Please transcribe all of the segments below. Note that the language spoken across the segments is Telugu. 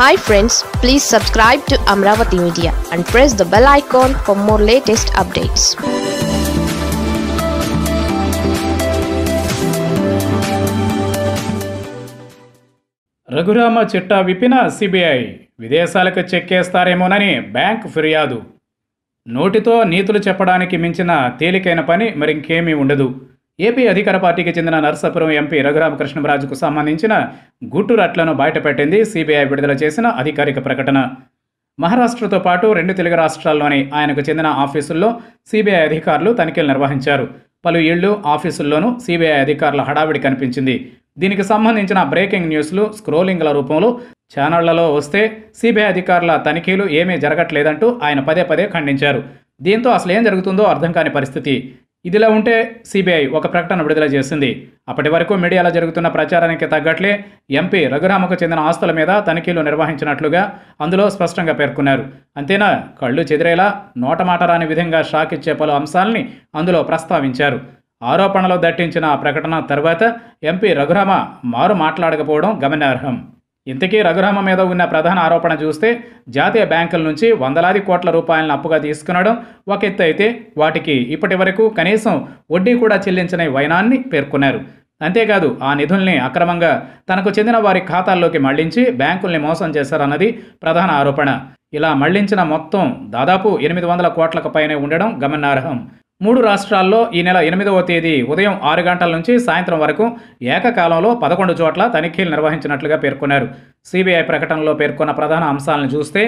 hi friends please subscribe to Amaravati media and press the bell icon for more latest updates Raghurama చిట్టా విప్పిన సిబిఐ విదేశాలకు చెక్కేస్తారేమోనని బ్యాంక్ ఫిర్యాదు నోటితో నీతులు చెప్పడానికి మించిన తేలికైన పని మరింకేమీ ఉండదు ఏపీ అధికార పార్టీకి చెందిన నర్సాపురం ఎంపీ రఘురామకృష్ణరాజుకు సంబంధించిన గుట్టు రట్లను బయటపెట్టింది సిబిఐ విడుదల చేసిన అధికారిక ప్రకటన మహారాష్ట్రతో పాటు రెండు తెలుగు రాష్ట్రాల్లోని ఆయనకు చెందిన ఆఫీసుల్లో సిబిఐ అధికారులు తనిఖీలు నిర్వహించారు పలు ఇళ్లు ఆఫీసుల్లోనూ సిబిఐ అధికారుల హడావిడి కనిపించింది దీనికి సంబంధించిన బ్రేకింగ్ న్యూస్లు స్క్రోలింగ్ల రూపంలో ఛానళ్లలో వస్తే సిబిఐ అధికారుల తనిఖీలు ఏమీ జరగట్లేదంటూ ఆయన పదే పదే ఖండించారు దీంతో అసలు ఏం జరుగుతుందో అర్థం కాని పరిస్థితి ఇదిలా ఉంటే సిబిఐ ఒక ప్రకటన విడుదల చేసింది అప్పటి వరకు మీడియాలో జరుగుతున్న ప్రచారానికి తగ్గట్లే ఎంపీ రఘురామకు చెందిన ఆస్తుల మీద తనిఖీలు నిర్వహించినట్లుగా అందులో స్పష్టంగా పేర్కొన్నారు అంతేనా కళ్ళు చెదిరేలా నోటమాట రాని విధంగా షాక్ ఇచ్చే పలు అంశాలని అందులో ప్రస్తావించారు ఆరోపణలు దట్టించిన ఆ ప్రకటన తర్వాత ఎంపీ రఘురామ మారు మాట్లాడకపోవడం గమనార్హం ఇంతకీ రఘురామ మీద ఉన్న ప్రధాన ఆరోపణ చూస్తే జాతీయ బ్యాంకుల నుంచి వందలాది కోట్ల రూపాయలను అప్పుగా తీసుకునడం ఒక ఎత్తు అయితే వాటికి ఇప్పటి వరకు కనీసం వడ్డీ కూడా చెల్లించని వైనాన్ని పేర్కొన్నారు అంతేకాదు ఆ నిధుల్ని అక్రమంగా తనకు చెందిన వారి ఖాతాల్లోకి మళ్లించి బ్యాంకుల్ని మోసం చేశారన్నది ప్రధాన ఆరోపణ ఇలా మళ్లించిన మొత్తం దాదాపు ఎనిమిది వందల కోట్లకు పైనే ఉండడం గమనార్హం మూడు రాష్ట్రాల్లో ఈ నెల ఎనిమిదవ తేదీ ఉదయం ఆరు గంటల నుంచి సాయంత్రం వరకు ఏకకాలంలో పదకొండు చోట్ల తనిఖీలు నిర్వహించినట్లుగా పేర్కొన్నారు సిబిఐ ప్రకటనలో పేర్కొన్న ప్రధాన అంశాలను చూస్తే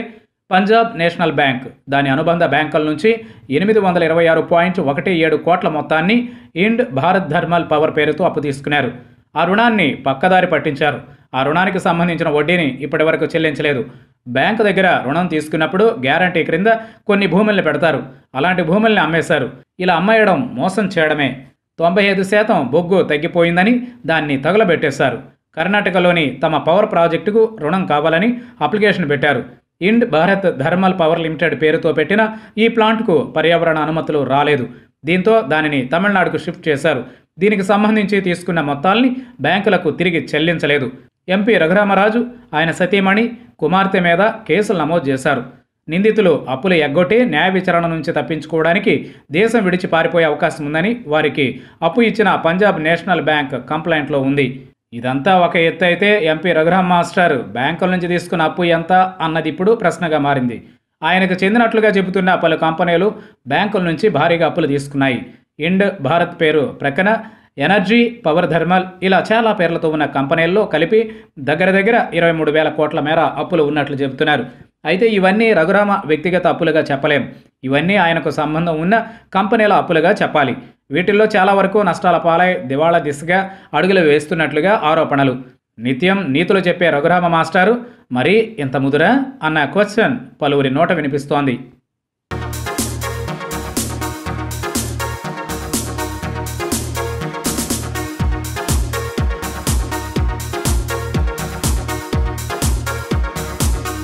పంజాబ్ నేషనల్ బ్యాంక్ దాని అనుబంధ బ్యాంకుల నుంచి ఎనిమిది వందల ఇరవై ఆరు పాయింట్ ఒకటి ఏడు కోట్ల మొత్తాన్ని ఇండ్ భారత్ థర్మల్ పవర్ పేరుతో అప్పు తీసుకున్నారు ఆ రుణాన్ని పక్కదారి పట్టించారు ఆ రుణానికి సంబంధించిన వడ్డీని ఇప్పటివరకు చెల్లించలేదు బ్యాంకు దగ్గర రుణం తీసుకున్నప్పుడు గ్యారంటీ క్రింద కొన్ని భూముల్ని పెడతారు అలాంటి భూముల్ని అమ్మేశారు ఇలా అమ్మేయడం మోసం చేయడమే తొంభై ఐదు శాతం బొగ్గు తగ్గిపోయిందని దాన్ని తగులబెట్టేశారు కర్ణాటకలోని తమ పవర్ ప్రాజెక్టుకు రుణం కావాలని అప్లికేషన్ పెట్టారు Ind Bharat thermal power limited పేరుతో పెట్టిన ఈ ప్లాంట్కు పర్యావరణ అనుమతులు రాలేదు దీంతో దానిని తమిళనాడుకు షిఫ్ట్ చేశారు దీనికి సంబంధించి తీసుకున్న మొత్తాల్ని బ్యాంకులకు తిరిగి చెల్లించలేదు ఎంపీ రఘురామరాజు ఆయన సతీమణి కుమార్తె మీద కేసులు నమోదు చేశారు నిందితులు అప్పులు ఎగ్గొట్టి న్యాయ విచారణ నుంచి తప్పించుకోవడానికి దేశం విడిచి పారిపోయే అవకాశం ఉందని వారికి అప్పు ఇచ్చిన పంజాబ్ నేషనల్ బ్యాంక్ కంప్లైంట్లో ఉంది ఇదంతా ఒక ఎత్తు అయితే ఎంపీ రఘురామ్ మాస్టర్ బ్యాంకుల నుంచి తీసుకున్న అప్పు ఎంత అన్నది ఇప్పుడు ప్రశ్నగా మారింది ఆయనకు చెందినట్లుగా చెబుతున్న పలు కంపెనీలు బ్యాంకుల నుంచి భారీగా అప్పులు తీసుకున్నాయి ఇండ్ భారత్ పేరు ప్రక్కన ఎనర్జీ పవర్ థర్మల్ ఇలా చాలా పేర్లతో ఉన్న కంపెనీల్లో కలిపి దగ్గర దగ్గర ఇరవై మూడు వేల కోట్ల మేర అప్పులు ఉన్నట్లు చెబుతున్నారు అయితే ఇవన్నీ రఘురామ వ్యక్తిగత అప్పులుగా చెప్పలేం ఇవన్నీ ఆయనకు సంబంధం ఉన్న కంపెనీల అప్పులుగా చెప్పాలి వీటిల్లో చాలా వరకు నష్టాల పాలై దివాళా దిశగా అడుగులు వేస్తున్నట్లుగా ఆరోపణలు నిత్యం నీతులు చెప్పే రఘురామ మాస్టారు మరీ ఇంత ముదురా అన్న క్వశ్చన్ పలువురి నోట వినిపిస్తోంది